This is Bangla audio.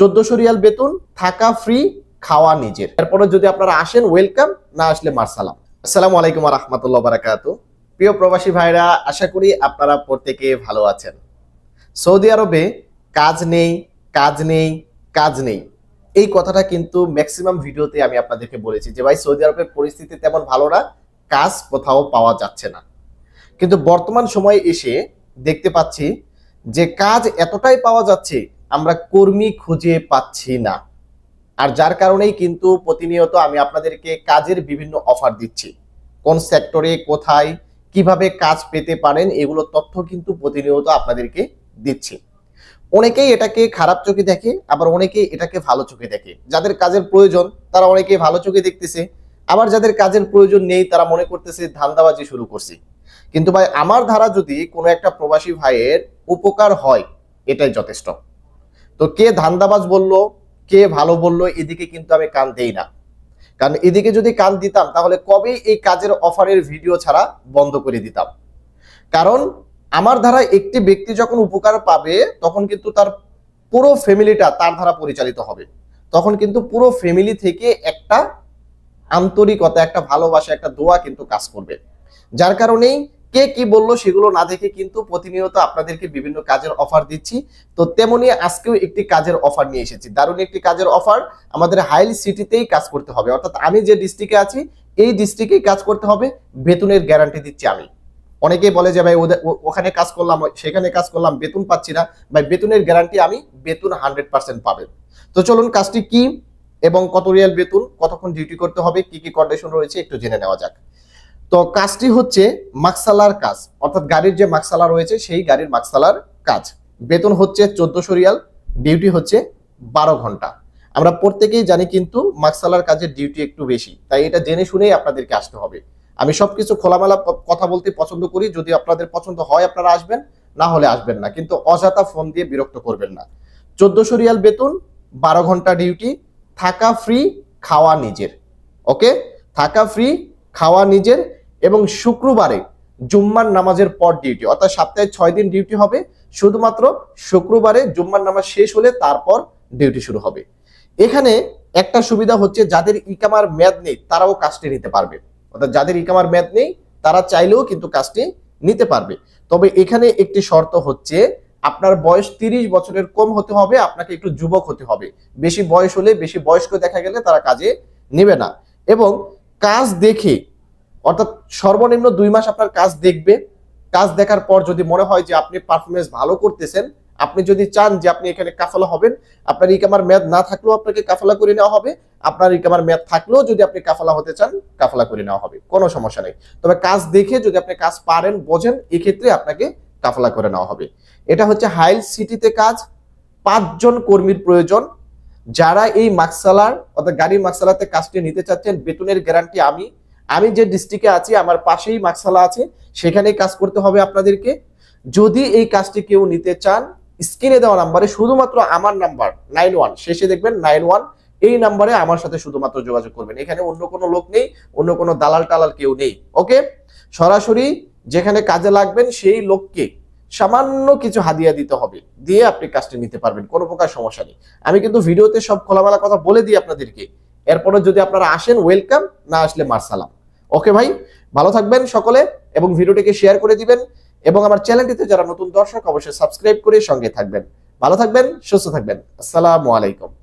চোদ্দশো রিয়াল বেতন থাকা ফ্রি খাওয়া নিজের এরপরে যদি আপনারা আসেন ওয়েলকাম না আসলে মারসালাম আসসালামু আলাইকুম রহমতুল্লাহ বারাকাত প্রিয় প্রবাসী ভাইরা আশা করি আপনারা প্রত্যেকে ভালো আছেন সৌদি আরবে কাজ নেই কাজ নেই কাজ নেই এই কথাটা কিন্তু ম্যাক্সিমাম ভিডিওতে আমি আপনাদেরকে বলেছি যে ভাই সৌদি আরবের পরিস্থিতি তেমন ভালো না কাজ কোথাও পাওয়া যাচ্ছে না কিন্তু বর্তমান সময়ে এসে দেখতে পাচ্ছি যে কাজ এতটাই পাওয়া যাচ্ছে আমরা কর্মী খুঁজে পাচ্ছি না আর যার কারণেই কিন্তু প্রতিনিয়ত আমি আপনাদেরকে কাজের বিভিন্ন অফার দিচ্ছি কোন সেক্টরে কোথায় কিভাবে কাজ পেতে পারেন এগুলো তথ্য কিন্তু প্রতিনিয়ত আপনাদেরকে দিচ্ছি অনেকেই এটাকে খারাপ চোখে দেখে আবার অনেকেই এটাকে ভালো চোখে দেখে যাদের কাজের প্রয়োজন তারা অনেকেই ভালো চোখে দেখতেছে আবার যাদের কাজের প্রয়োজন নেই তারা মনে করতেছে ধান্দাবাজি শুরু করছি কিন্তু ভাই আমার ধারা যদি কোনো একটা প্রবাসী ভাইয়ের উপকার হয় এটাই যথেষ্ট তো কে ধান্দাবাজ বলল কে ভালো বলল এদিকে কিন্তু আমি কান দেই না কারণ এদিকে যদি কান দিতাম তাহলে কবে এই কাজের অফারের ভিডিও ছাড়া বন্ধ করে দিতাম কারণ আমার ধারা একটি ব্যক্তি যখন উপকার পাবে তখন কিন্তু তার পুরো ফ্যামিলিটা তার দ্বারা পরিচালিত হবে তখন কিন্তু পুরো ফ্যামিলি থেকে একটা আন্তরিকতা একটা ভালোবাসা একটা দোয়া কিন্তু কাজ করবে যার কারণেই কে কি বললো সেগুলো না দেখে কিন্তু প্রতিনিয়ত আপনাদেরকে বিভিন্ন কাজের অফার দিচ্ছি তো তেমনি আজকেও একটি কাজের অফার নিয়ে এসেছি দারুণ একটি কাজের অফার আমাদের হাইল সিটিতেই কাজ করতে হবে অর্থাৎ আমি যে ডিস্ট্রিক্টে আছি এই ডিস্ট্রিক্টেই কাজ করতে হবে বেতনের গ্যারান্টি দিচ্ছি আমি অনেকেই বলে যে ভাই ওখানে কাজ করলাম সেখানে কাজ করলাম বেতন পাচ্ছি না ভাই বেতনের গ্যারান্টি আমি বেতন হান্ড্রেড পার্সেন্ট পাবেন তো চলুন কাজটি কি এবং কত রিয়াল বেতন কতক্ষণ ডিউটি করতে হবে কি কি কন্ডিশন রয়েছে একটু জেনে নেওয়া যাক তো কাজটি হচ্ছে মাকসালার কাজ অর্থাৎ গাড়ির যে মাকসালা রয়েছে সেই গাড়ির মাকসালার কাজ বেতন হচ্ছে চোদ্দশো রিয়াল ডিউটি হচ্ছে বারো ঘন্টা আমরা প্রত্যেকেই জানি কিন্তু মাকসালার কাজের ডিউটি একটু বেশি তাই এটা জেনে শুনেই আপনাদেরকে আসতে হবে আমি সবকিছু খোলামেলা কথা বলতে পছন্দ করি যদি আপনাদের পছন্দ হয় আপনারা আসবেন না হলে আসবেন না কিন্তু অযথা ফোন দিয়ে বিরক্ত করবেন না চোদ্দশো রিয়াল বেতন বারো ঘন্টা ডিউটি থাকা ফ্রি খাওয়া নিজের ওকে থাকা ফ্রি খাওয়া নিজের এবং শুক্রবারে জুম্মার নামাজের পর ডিউটি অর্থাৎ সপ্তাহে ছয় দিন ডিউটি হবে শুধুমাত্র শুক্রবারে জুম্মার নামাজ শেষ হলে তারপর ডিউটি শুরু হবে এখানে একটা সুবিধা হচ্ছে যাদের ইকামার ম্যাদ নেই তারাও কাজটি নিতে পারবে অর্থাৎ যাদের ইকামার ম্যাদ নেই তারা চাইলেও কিন্তু কাজটি নিতে পারবে তবে এখানে একটি শর্ত হচ্ছে আপনার বয়স তিরিশ বছরের কম হতে হবে আপনাকে একটু যুবক হতে হবে বেশি বয়স হলে বেশি বয়স্ক দেখা গেলে তারা কাজে নেবে না এবং কাজ দেখে অর্থাৎ সর্বনিম্ন দুই মাস আপনার কাজ দেখবে কাজ দেখার পর যদি মনে হয় যে আপনি পারফরমেন্স ভালো করতেছেন আপনি যদি চান যে আপনি এখানে কাফালা হবেন আপনার ইকামার মেয়াদ না থাকলেও আপনাকে কাফালা করে নেওয়া হবে আপনার ইকামার মেয়াদ থাকলেও যদি আপনি কাফালা হতে চান কাফালা করে নেওয়া হবে কোনো সমস্যা নেই তবে কাজ দেখে যদি আপনি কাজ পারেন বোঝেন এক্ষেত্রে আপনাকে কাফালা করে নেওয়া হবে এটা হচ্ছে হাইল সিটিতে কাজ পাঁচজন কর্মীর প্রয়োজন যারা এই মাকসালার অর্থাৎ গাড়ির মাকসালাতে কাজটি নিতে চাচ্ছেন বেতনের গ্যারান্টি আমি আমি যে ডিস্ট্রিক্টে আছি আমার পাশেই মাকসালা আছে সেখানে কাজ করতে হবে আপনাদেরকে যদি এই কাজটি কেউ নিতে চান স্ক্রিনে দেওয়া নাম্বারে শুধুমাত্র আমার নাম্বার নাইন ওয়ান শেষে দেখবেন নাইন ওয়ান এই নাম্বারে আমার সাথে শুধুমাত্র যোগাযোগ করবেন এখানে অন্য কোনো লোক নেই অন্য কোনো দালাল টালাল কেউ নেই ওকে সরাসরি যেখানে কাজে লাগবেন সেই লোককে সামান্য কিছু হাদিয়া দিতে হবে দিয়ে আপনি কাজটি নিতে পারবেন কোনো প্রকার সমস্যা নেই আমি কিন্তু ভিডিওতে সব খোলামেলা কথা বলে দিই আপনাদেরকে এরপরে যদি আপনারা আসেন ওয়েলকাম না আসলে মার্সালাম ওকে ভাই ভালো থাকবেন সকলে এবং ভিডিওটিকে শেয়ার করে দিবেন এবং আমার চ্যানেলটিতে যারা নতুন দর্শক অবশ্যই সাবস্ক্রাইব করে সঙ্গে থাকবেন ভালো থাকবেন সুস্থ থাকবেন আসসালামু আলাইকুম